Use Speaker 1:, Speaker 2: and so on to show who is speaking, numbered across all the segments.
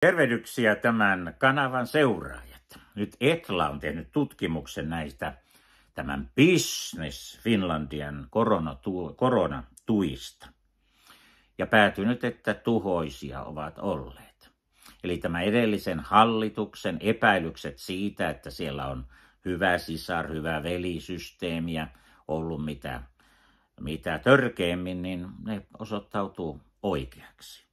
Speaker 1: Tervehdyksiä tämän kanavan seuraajat. Nyt Etla on tehnyt tutkimuksen näistä tämän Business Finlandian koronatuista ja päätynyt, että tuhoisia ovat olleet. Eli tämä edellisen hallituksen epäilykset siitä, että siellä on hyvä sisar, hyvä velisysteemiä ollut mitä, mitä törkeämmin, niin ne osoittautuu oikeaksi.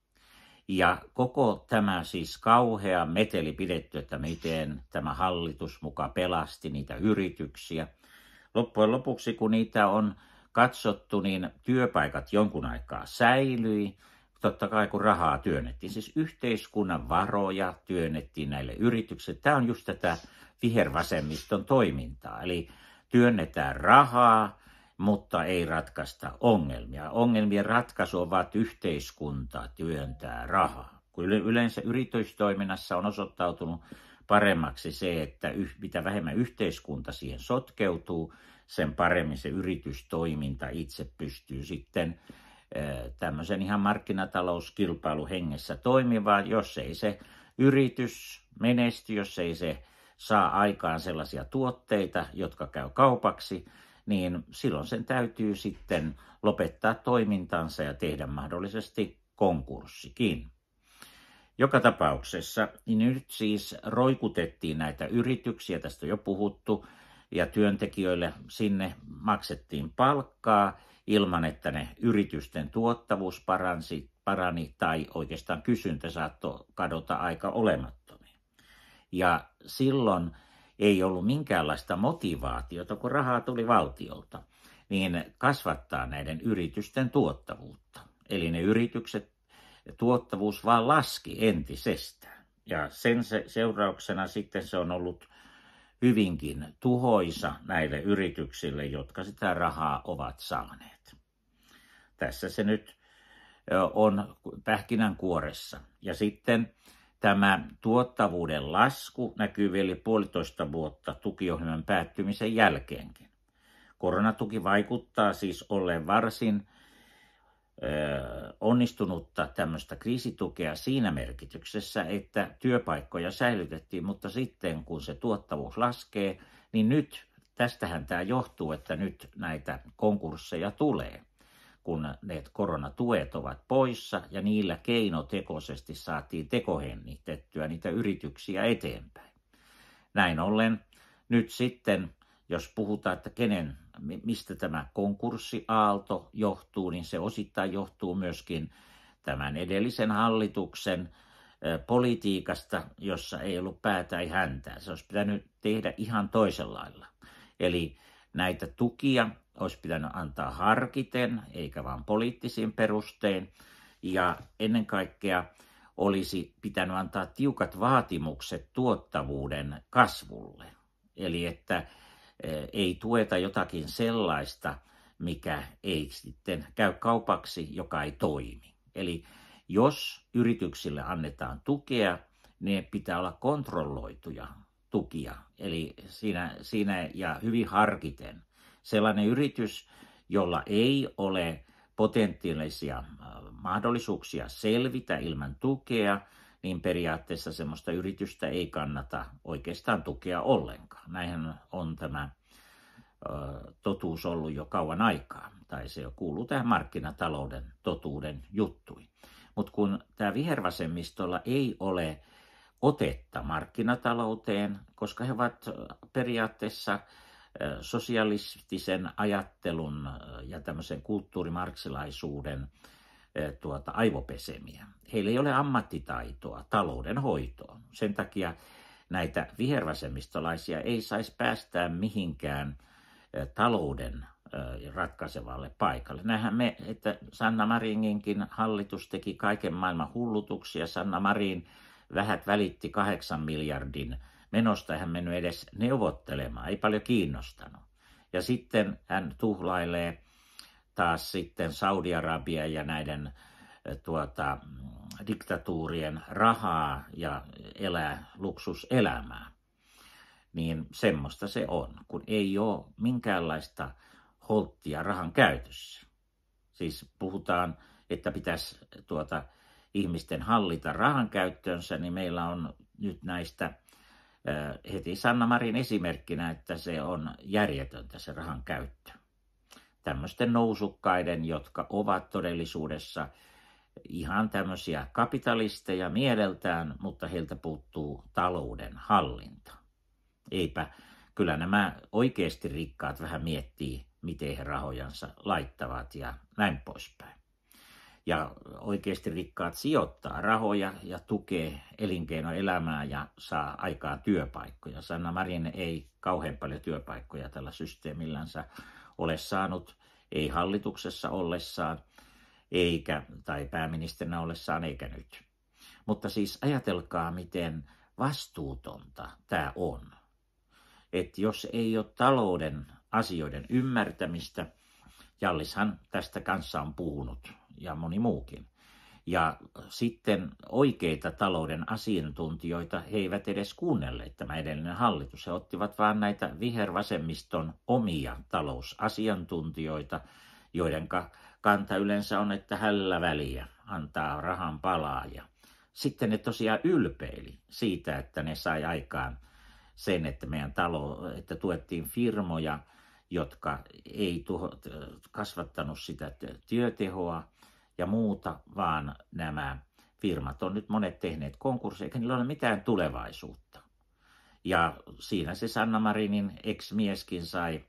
Speaker 1: Ja koko tämä siis kauhea meteli pidetty, että miten tämä hallitus muka pelasti niitä yrityksiä. Loppujen lopuksi, kun niitä on katsottu, niin työpaikat jonkun aikaa säilyi, totta kai kun rahaa työnnettiin. Siis yhteiskunnan varoja työnnettiin näille yrityksille. Tämä on just tätä vihervasemmiston toimintaa, eli työnnetään rahaa mutta ei ratkaista ongelmia. Ongelmien ratkaisu ovat yhteiskunta työntää rahaa. Kun yleensä yritystoiminnassa on osoittautunut paremmaksi se, että mitä vähemmän yhteiskunta siihen sotkeutuu, sen paremmin se yritystoiminta itse pystyy sitten tämmöisen ihan markkinatalouskilpailuhengessä toimimaan, jos ei se yritys menesty, jos ei se saa aikaan sellaisia tuotteita, jotka käy kaupaksi, niin silloin sen täytyy sitten lopettaa toimintansa ja tehdä mahdollisesti konkurssikin. Joka tapauksessa niin nyt siis roikutettiin näitä yrityksiä, tästä on jo puhuttu, ja työntekijöille sinne maksettiin palkkaa ilman, että ne yritysten tuottavuus paransi, parani tai oikeastaan kysyntä saattoi kadota aika olemattomiin. Ja silloin ei ollut minkäänlaista motivaatiota, kun rahaa tuli valtiolta, niin kasvattaa näiden yritysten tuottavuutta. Eli ne yritykset, tuottavuus vaan laski entisestään. Ja sen seurauksena sitten se on ollut hyvinkin tuhoisa näille yrityksille, jotka sitä rahaa ovat saaneet. Tässä se nyt on pähkinän kuoressa. Ja sitten Tämä tuottavuuden lasku näkyy vielä puolitoista vuotta tukiohjelman päättymisen jälkeenkin. Koronatuki vaikuttaa siis olleen varsin ö, onnistunutta tämmöistä kriisitukea siinä merkityksessä, että työpaikkoja säilytettiin, mutta sitten kun se tuottavuus laskee, niin nyt tästähän tämä johtuu, että nyt näitä konkursseja tulee kun ne koronatuet ovat poissa ja niillä keinotekoisesti saatiin tekohennitettyä niitä yrityksiä eteenpäin. Näin ollen nyt sitten, jos puhutaan, että kenen, mistä tämä konkurssiaalto johtuu, niin se osittain johtuu myöskin tämän edellisen hallituksen politiikasta, jossa ei ollut päätä ei häntää. Se olisi pitänyt tehdä ihan toisella lailla. Eli Näitä tukia olisi pitänyt antaa harkiten, eikä vain poliittisiin perustein. Ja ennen kaikkea olisi pitänyt antaa tiukat vaatimukset tuottavuuden kasvulle. Eli että e, ei tueta jotakin sellaista, mikä ei sitten käy kaupaksi, joka ei toimi. Eli jos yrityksille annetaan tukea, niin pitää olla kontrolloituja tukia, eli siinä, siinä ja hyvin harkiten. Sellainen yritys, jolla ei ole potentiaalisia äh, mahdollisuuksia selvitä ilman tukea, niin periaatteessa semmoista yritystä ei kannata oikeastaan tukea ollenkaan. Näinhän on tämä äh, totuus ollut jo kauan aikaa, tai se jo kuuluu tähän markkinatalouden totuuden juttuihin. Mutta kun tämä vihervasemmistolla ei ole otetta markkinatalouteen, koska he ovat periaatteessa sosialistisen ajattelun ja tämmöisen kulttuurimarksilaisuuden tuota, aivopesemiä. Heillä ei ole ammattitaitoa talouden hoitoon. Sen takia näitä vihervasemmistolaisia ei saisi päästää mihinkään talouden ratkaisevalle paikalle. Nähän me, että Sanna Maringinkin hallitus teki kaiken maailman hullutuksia. Sanna Marin vähät välitti kahdeksan miljardin menosta. Hän mennyt edes neuvottelemaan, ei paljon kiinnostanut. Ja sitten hän tuhlailee taas sitten Saudi-Arabia ja näiden eh, tuota, diktatuurien rahaa ja elää luksuselämää. Niin semmoista se on, kun ei ole minkäänlaista holttia rahan käytössä. Siis puhutaan, että pitäisi tuota, ihmisten hallita rahan käyttöönsä, niin meillä on nyt näistä eh, heti Sanna Marin esimerkkinä, että se on järjetöntä se rahan käyttö. Tämmöisten nousukkaiden, jotka ovat todellisuudessa ihan tämmöisiä kapitalisteja mieleltään, mutta heiltä puuttuu talouden hallinta. Eipä, kyllä nämä oikeasti rikkaat vähän miettii, miten he rahojansa laittavat ja näin poispäin ja oikeasti rikkaat sijoittaa rahoja ja tukee elinkeinoelämää ja saa aikaa työpaikkoja. Sanna Marin ei kauhean paljon työpaikkoja tällä systeemillänsä ole saanut, ei hallituksessa ollessaan, eikä, tai pääministerinä ollessaan, eikä nyt. Mutta siis ajatelkaa, miten vastuutonta tämä on. Että jos ei ole talouden asioiden ymmärtämistä, Jallishan tästä kanssa on puhunut ja moni muukin. Ja sitten oikeita talouden asiantuntijoita he eivät edes kuunnelleet tämä edellinen hallitus. He ottivat vain näitä vihervasemmiston omia talousasiantuntijoita, joiden kanta yleensä on, että hällä väliä antaa rahan palaa. Ja sitten ne tosiaan ylpeili siitä, että ne sai aikaan sen, että meidän talo, että tuettiin firmoja, jotka ei tuho, kasvattanut sitä työtehoa, ja muuta, vaan nämä firmat on nyt monet tehneet konkursseja, eikä niillä ole mitään tulevaisuutta. Ja siinä se Sanna Marinin ex-mieskin sai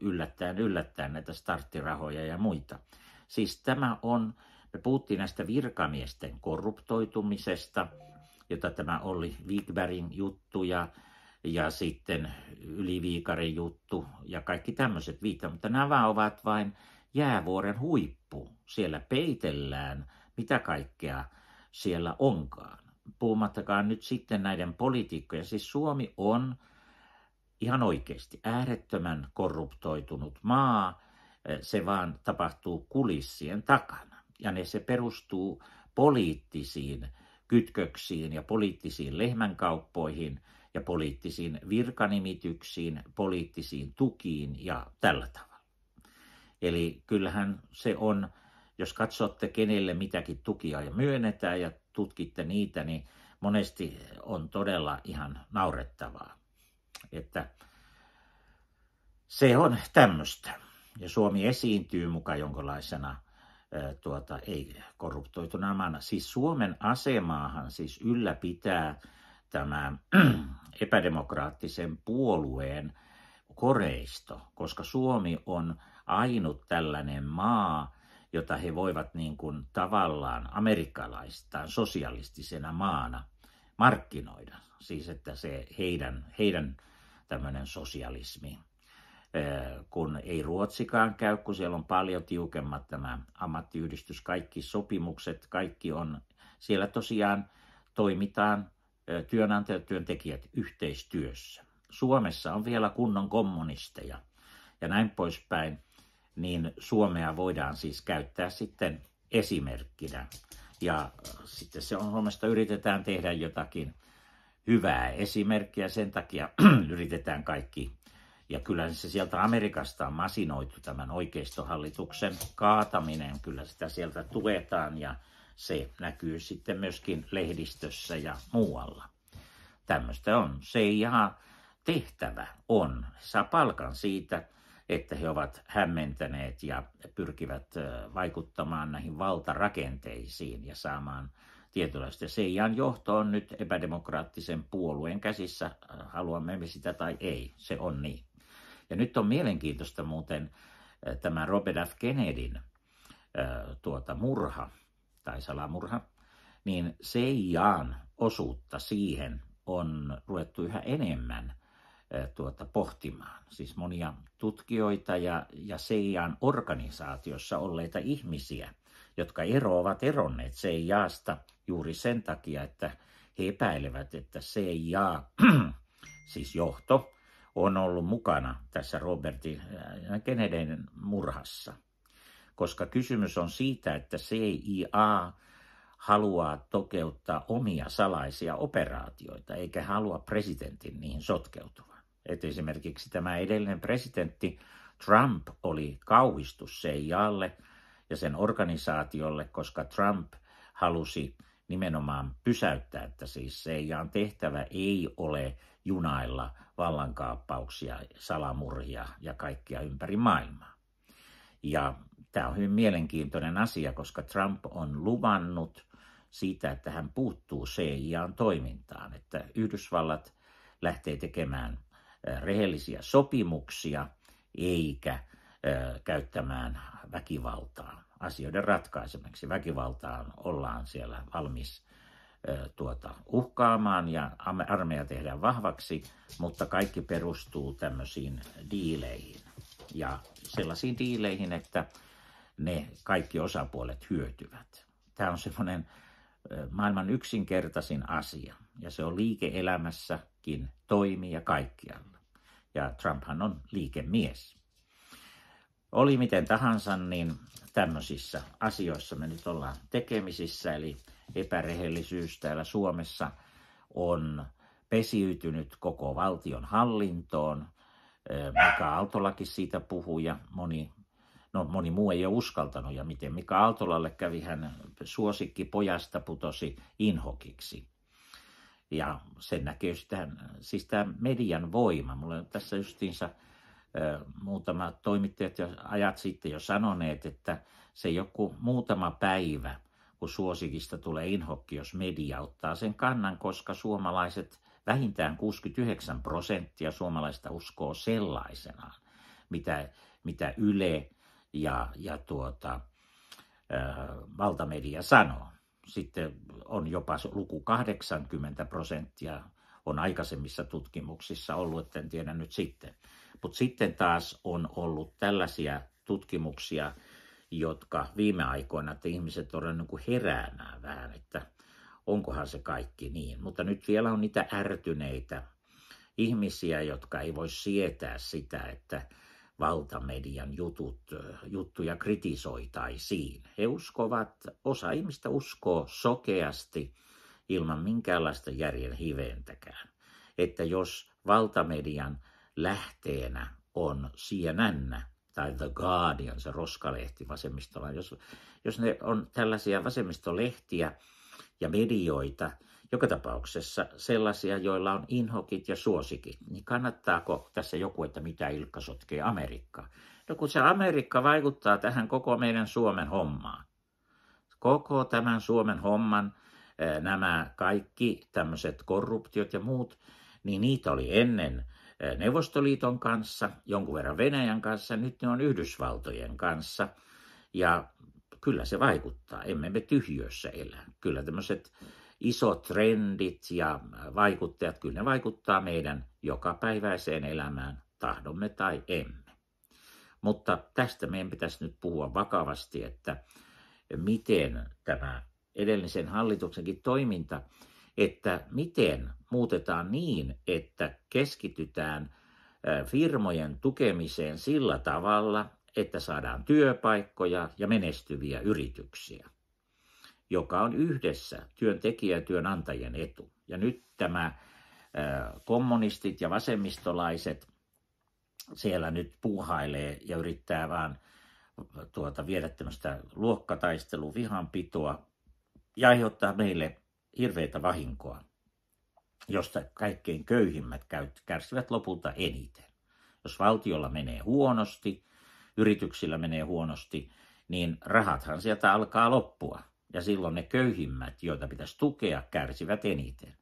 Speaker 1: yllättäen yllättäen näitä starttirahoja ja muita. Siis tämä on, me puhuttiin näistä virkamiesten korruptoitumisesta, jota tämä oli Wigbergin juttu ja, ja sitten Yliviikarin juttu ja kaikki tämmöiset viittaa, mutta nämä ovat vain jäävuoren huippu. Siellä peitellään, mitä kaikkea siellä onkaan. Puhumattakaan nyt sitten näiden poliitikkojen. Siis Suomi on ihan oikeasti äärettömän korruptoitunut maa. Se vaan tapahtuu kulissien takana. Ja ne se perustuu poliittisiin kytköksiin ja poliittisiin lehmänkauppoihin ja poliittisiin virkanimityksiin, poliittisiin tukiin ja tällä tavalla. Eli kyllähän se on, jos katsotte kenelle mitäkin tukia ja myönnetään ja tutkitte niitä, niin monesti on todella ihan naurettavaa. Että se on tämmöistä. Ja Suomi esiintyy mukaan jonkinlaisena tuota, ei korruptoituna maana. Siis Suomen asemaahan siis ylläpitää tämä epädemokraattisen puolueen koreisto, koska Suomi on ainut tällainen maa, jota he voivat niin kuin tavallaan amerikkalaistaan sosialistisena maana markkinoida. Siis että se heidän, heidän tämmöinen sosialismi, kun ei Ruotsikaan käy, kun siellä on paljon tiukemmat tämä ammattiyhdistys, kaikki sopimukset, kaikki on, siellä tosiaan toimitaan työnantajat, työntekijät yhteistyössä. Suomessa on vielä kunnon kommunisteja ja näin poispäin niin Suomea voidaan siis käyttää sitten esimerkkinä. Ja sitten se on Suomesta yritetään tehdä jotakin hyvää esimerkkiä, sen takia yritetään kaikki. Ja kyllä se sieltä Amerikasta on masinoitu tämän oikeistohallituksen kaataminen, kyllä sitä sieltä tuetaan ja se näkyy sitten myöskin lehdistössä ja muualla. Tämmöistä on. Se ihan tehtävä on. Saa palkan siitä, että he ovat hämmentäneet ja pyrkivät vaikuttamaan näihin valtarakenteisiin ja saamaan tietynlaista. Seijan johto on nyt epädemokraattisen puolueen käsissä, haluamme me sitä tai ei, se on niin. Ja nyt on mielenkiintoista muuten tämä Robert F. Kennedyn tuota, murha tai salamurha, niin Seijaan osuutta siihen on ruvettu yhä enemmän Eh, tuota, pohtimaan. Siis monia tutkijoita ja, ja CIAn organisaatiossa olleita ihmisiä, jotka eroavat eronneet CIAsta juuri sen takia, että he epäilevät, että CIA, siis johto, on ollut mukana tässä Robertin äh, Kennedyn murhassa. Koska kysymys on siitä, että CIA haluaa toteuttaa omia salaisia operaatioita, eikä halua presidentin niihin sotkeutua että esimerkiksi tämä edellinen presidentti Trump oli kauhistus CIAlle ja sen organisaatiolle, koska Trump halusi nimenomaan pysäyttää, että siis CIAn tehtävä ei ole junailla vallankaappauksia, salamurhia ja kaikkia ympäri maailmaa. Ja tämä on hyvin mielenkiintoinen asia, koska Trump on luvannut siitä, että hän puuttuu CIAn toimintaan, että Yhdysvallat lähtee tekemään rehellisiä sopimuksia eikä käyttämään väkivaltaa asioiden ratkaisemiseksi. Väkivaltaan ollaan siellä valmis tuota, uhkaamaan ja armeija tehdään vahvaksi, mutta kaikki perustuu tämmöisiin diileihin ja sellaisiin diileihin, että ne kaikki osapuolet hyötyvät. Tämä on semmoinen maailman yksinkertaisin asia ja se on liike-elämässä pitkin ja kaikkialla. Ja Trumphan on liikemies. Oli miten tahansa, niin tämmöisissä asioissa me nyt ollaan tekemisissä, eli epärehellisyys täällä Suomessa on pesiytynyt koko valtion hallintoon. Mika Aaltolakin siitä puhui ja moni, no, moni muu ei ole uskaltanut. Ja miten Mika Aaltolalle kävi, hän suosikki pojasta putosi inhokiksi. Ja sen näkee sitä, siis tämä siis median voima. Mulla on tässä justiinsa muutama toimittajat jo ajat sitten jo sanoneet, että se joku muutama päivä, kun suosikista tulee inhokki, jos media ottaa sen kannan, koska suomalaiset, vähintään 69 prosenttia suomalaista uskoo sellaisenaan, mitä, mitä Yle ja, ja tuota, ö, valtamedia sanoo sitten on jopa luku 80 prosenttia on aikaisemmissa tutkimuksissa ollut, että en tiedä nyt sitten. Mutta sitten taas on ollut tällaisia tutkimuksia, jotka viime aikoina, että ihmiset ovat niin kuin heräämään vähän, että onkohan se kaikki niin. Mutta nyt vielä on niitä ärtyneitä ihmisiä, jotka ei voi sietää sitä, että valtamedian jutut, juttuja kritisoitaisiin. He uskovat, osa ihmistä uskoo sokeasti ilman minkäänlaista järjen hiventäkään, että jos valtamedian lähteenä on CNN tai The Guardian, se roskalehti vasemmistolla, jos, jos ne on tällaisia vasemmistolehtiä ja medioita, joka tapauksessa sellaisia, joilla on inhokit ja suosikit, niin kannattaako tässä joku, että mitä Ilkka sotkee Amerikkaa? No kun se Amerikka vaikuttaa tähän koko meidän Suomen hommaan. Koko tämän Suomen homman eh, nämä kaikki tämmöiset korruptiot ja muut, niin niitä oli ennen eh, Neuvostoliiton kanssa, jonkun verran Venäjän kanssa, nyt ne on Yhdysvaltojen kanssa. Ja kyllä se vaikuttaa, emme me tyhjössä elä. Kyllä tämmöiset iso trendit ja vaikuttajat, kyllä ne vaikuttaa meidän jokapäiväiseen elämään, tahdomme tai emme. Mutta tästä meidän pitäisi nyt puhua vakavasti, että miten tämä edellisen hallituksenkin toiminta, että miten muutetaan niin, että keskitytään firmojen tukemiseen sillä tavalla, että saadaan työpaikkoja ja menestyviä yrityksiä joka on yhdessä työntekijä ja työnantajien etu. Ja nyt tämä äh, kommunistit ja vasemmistolaiset siellä nyt puuhailee ja yrittää vaan äh, tuota, viedä tämmöistä luokkataistelua, vihanpitoa ja aiheuttaa meille hirveitä vahinkoa, josta kaikkein köyhimmät kärsivät lopulta eniten. Jos valtiolla menee huonosti, yrityksillä menee huonosti, niin rahathan sieltä alkaa loppua ja silloin ne köyhimmät, joita pitäisi tukea, kärsivät eniten.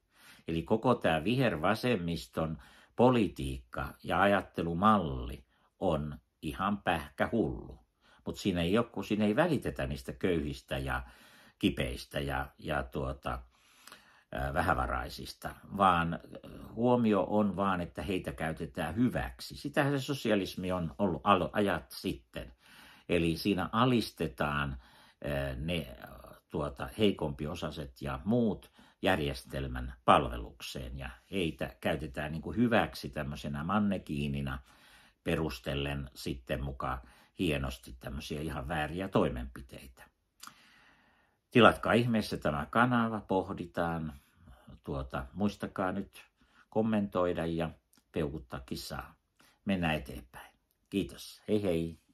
Speaker 1: Eli koko tämä vihervasemmiston politiikka ja ajattelumalli on ihan pähkähullu. Mutta siinä ei ole, kun siinä ei välitetä niistä köyhistä ja kipeistä ja, ja tuota, vähävaraisista, vaan huomio on vaan, että heitä käytetään hyväksi. Sitähän se sosialismi on ollut ajat sitten. Eli siinä alistetaan ne tuota, heikompiosaiset ja muut järjestelmän palvelukseen. Ja heitä käytetään niin kuin hyväksi tämmöisenä mannekiinina perustellen sitten mukaan hienosti tämmöisiä ihan vääriä toimenpiteitä. Tilatkaa ihmeessä tämä kanava, pohditaan. Tuota, muistakaa nyt kommentoida ja peukuttaa kisaa. Mennään eteenpäin. Kiitos. Hei hei.